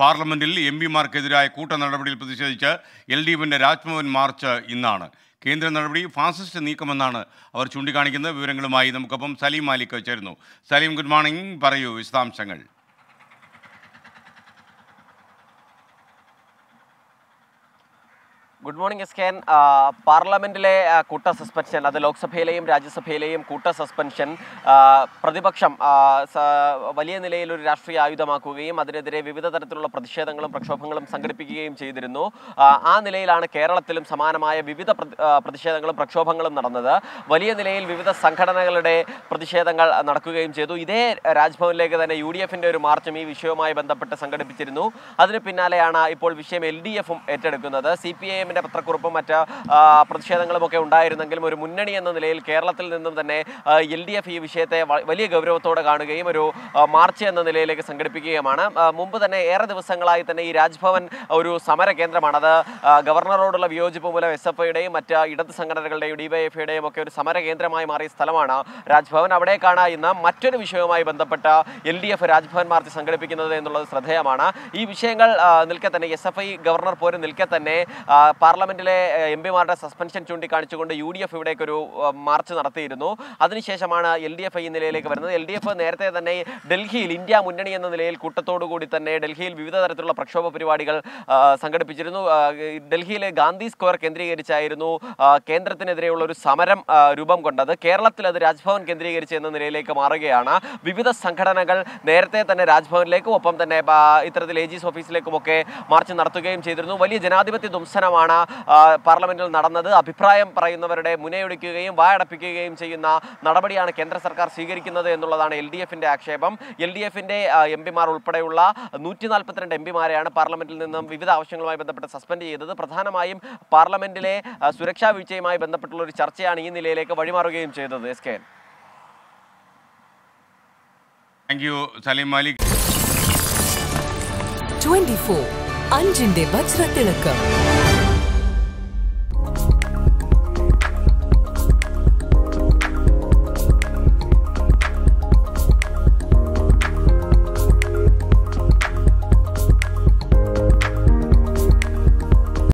പാർലമെന്റിൽ എം പിമാർക്കെതിരായ കൂട്ട നടപടിയിൽ പ്രതിഷേധിച്ച് എൽ ഡി എഫിൻ്റെ രാജ്ഭവൻ മാർച്ച് ഇന്നാണ് കേന്ദ്ര നടപടി ഫാസിസ്റ്റ് നീക്കമെന്നാണ് അവർ ചൂണ്ടിക്കാണിക്കുന്നത് വിവരങ്ങളുമായി നമുക്കൊപ്പം സലീം മാലിക് ചേരുന്നു സലീം ഗുഡ് മോർണിംഗ് പറയൂ വിശദാംശങ്ങൾ ഗുഡ് മോർണിംഗ് എസ് കെൻ പാർലമെൻറ്റിലെ കൂട്ട സസ്പെൻഷൻ അത് ലോക്സഭയിലെയും രാജ്യസഭയിലെയും കൂട്ട സസ്പെൻഷൻ uh, പ്രതിപക്ഷം uh, വലിയ നിലയിൽ ഒരു രാഷ്ട്രീയ ആയുധമാക്കുകയും അതിനെതിരെ വിവിധ തരത്തിലുള്ള പ്രതിഷേധങ്ങളും പ്രക്ഷോഭങ്ങളും സംഘടിപ്പിക്കുകയും ചെയ്തിരുന്നു uh, ആ നിലയിലാണ് കേരളത്തിലും സമാനമായ വിവിധ പ്രതിഷേധങ്ങളും പ്രക്ഷോഭങ്ങളും നടന്നത് വലിയ നിലയിൽ വിവിധ സംഘടനകളുടെ പ്രതിഷേധങ്ങൾ നടക്കുകയും ചെയ്തു ഇതേ രാജ്ഭവനിലേക്ക് തന്നെ യു ഡി എഫിൻ്റെ ഒരു മാർച്ചും ഈ വിഷയവുമായി ബന്ധപ്പെട്ട് സംഘടിപ്പിച്ചിരുന്നു അതിന് പിന്നാലെയാണ് ഇപ്പോൾ വിഷയം എൽ ഡി എഫും ഏറ്റെടുക്കുന്നത് സി പി ഐ എമ്മിൻ്റെ അതിൻ്റെ പത്രക്കുറിപ്പും മറ്റ് പ്രതിഷേധങ്ങളുമൊക്കെ ഉണ്ടായിരുന്നെങ്കിലും ഒരു മുന്നണി എന്ന നിലയിൽ കേരളത്തിൽ നിന്നും തന്നെ എൽ ഡി എഫ് ഈ വിഷയത്തെ വലിയ ഗൗരവത്തോടെ കാണുകയും ഒരു മാർച്ച് എന്ന നിലയിലേക്ക് സംഘടിപ്പിക്കുകയുമാണ് മുമ്പ് തന്നെ ഏറെ ദിവസങ്ങളായി തന്നെ ഈ രാജ്ഭവൻ ഒരു സമര കേന്ദ്രമാണ് അത് ഗവർണറോടുള്ള വിയോജിപ്പ് മൂലം എസ് എഫ് ഐയുടെയും മറ്റ് ഇടത് സംഘടനകളുടെയും ഐയുടെയും ഒക്കെ ഒരു സമര കേന്ദ്രമായി മാറിയ സ്ഥലമാണ് രാജ്ഭവൻ അവിടേക്കാണ് ഇന്ന് മറ്റൊരു വിഷയവുമായി ബന്ധപ്പെട്ട L D F Rajbhavan march സംഘടിപ്പിക്കുന്നത് എന്നുള്ളത് ശ്രദ്ധേയമാണ് ഈ വിഷയങ്ങൾ നിൽക്കെ തന്നെ എസ് എഫ് ഐ ഗവർണർ പോലും നിൽക്കെ തന്നെ പാർലമെന്റിലെ എം പിമാരുടെ സസ്പെൻഷൻ ചൂണ്ടിക്കാണിച്ചുകൊണ്ട് യു ഡി എഫ് ഒരു മാർച്ച് നടത്തിയിരുന്നു അതിനുശേഷമാണ് എൽ ഡി എഫ് ഈ നിലയിലേക്ക് വരുന്നത് എൽ ഡി എഫ് നേരത്തെ തന്നെ ഡൽഹിയിൽ ഇന്ത്യ മുന്നണി എന്ന നിലയിൽ കൂടി തന്നെ ഡൽഹിയിൽ വിവിധ തരത്തിലുള്ള പ്രക്ഷോഭ പരിപാടികൾ സംഘടിപ്പിച്ചിരുന്നു ഡൽഹിയിലെ ഗാന്ധി സ്ക്വയർ കേന്ദ്രീകരിച്ചായിരുന്നു കേന്ദ്രത്തിനെതിരെയുള്ള ഒരു സമരം രൂപം കൊണ്ടത് കേരളത്തിൽ അത് രാജ്ഭവൻ കേന്ദ്രീകരിച്ച് എന്ന നിലയിലേക്ക് മാറുകയാണ് വിവിധ സംഘടനകൾ നേരത്തെ തന്നെ രാജ്ഭവനിലേക്കും ഒപ്പം തന്നെ ഇത്തരത്തിൽ എ ജിസ് ഒക്കെ മാർച്ച് നടത്തുകയും ചെയ്തിരുന്നു വലിയ ജനാധിപത്യ ദുംസനമാണ് തന്നെയാണ് പാർലമെന്റിൽ നടന്നത് അഭിപ്രായം പറയുന്നവരുടെ മുനയൊടിക്കുകയും വായടപ്പിക്കുകയും ചെയ്യുന്ന നടപടിയാണ് കേന്ദ്ര സർക്കാർ സ്വീകരിക്കുന്നത് എന്നുള്ളതാണ് എൽ ഡി എഫിന്റെ ആക്ഷേപം എൽ ഡി എഫിന്റെ എം പിമാർ ഉൾപ്പെടെയുള്ള നൂറ്റി നാൽപ്പത്തിരണ്ട് എം പിമാരെയാണ് പാർലമെന്റിൽ നിന്നും വിവിധ ആവശ്യങ്ങളുമായി ബന്ധപ്പെട്ട് സസ്പെൻഡ് ചെയ്തത് പ്രധാനമായും പാർലമെന്റിലെ സുരക്ഷാ വീഴ്ചയുമായി ബന്ധപ്പെട്ടുള്ള ഒരു ചർച്ചയാണ് ഈ നിലയിലേക്ക് വഴിമാറുകയും ചെയ്തത് S K Saleem Malik twenty four അഞ്ചിന്റെ വജ്രത്തിളക്കം